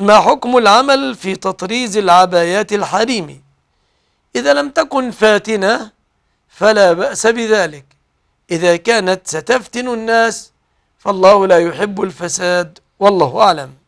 ما حكم العمل في تطريز العبايات الحريم إذا لم تكن فاتنة فلا بأس بذلك إذا كانت ستفتن الناس فالله لا يحب الفساد والله أعلم